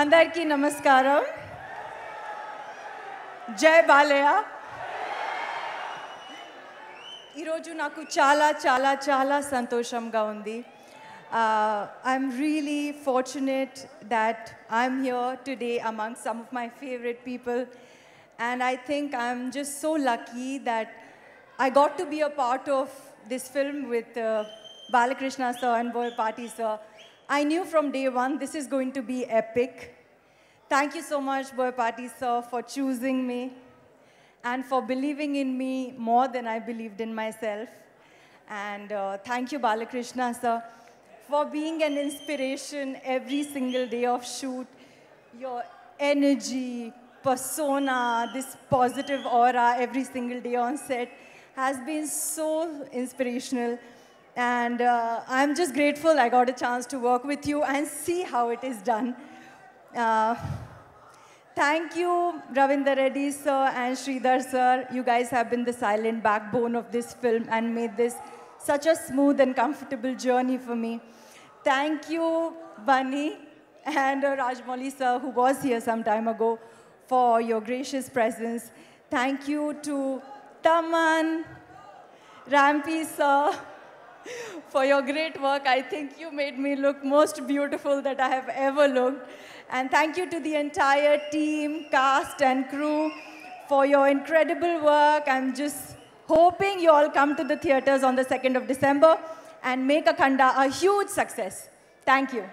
అందరికీ నమస్కారం జై బాలయ్య ఈరోజు चाला चाला చాలా చాలా गाऊंडी। I'm really fortunate that I'm here today among some of my favorite people, and I think I'm just so lucky that I got to be a part of this film with uh, Balakrishna sir and Boy Party sir. I knew from day one this is going to be epic. Thank you so much, Boyapati sir, for choosing me and for believing in me more than I believed in myself. And uh, thank you, Balakrishna sir, for being an inspiration every single day of shoot. Your energy, persona, this positive aura every single day on set has been so inspirational. And uh, I'm just grateful I got a chance to work with you and see how it is done. Uh, thank you, Ravindra Reddy sir and Sridhar sir. You guys have been the silent backbone of this film and made this such a smooth and comfortable journey for me. Thank you, Bunny and uh, Rajmoli sir, who was here some time ago, for your gracious presence. Thank you to Taman, Rampi sir, for your great work. I think you made me look most beautiful that I have ever looked. And thank you to the entire team, cast and crew for your incredible work. I'm just hoping you all come to the theaters on the 2nd of December and make Akhanda a huge success. Thank you.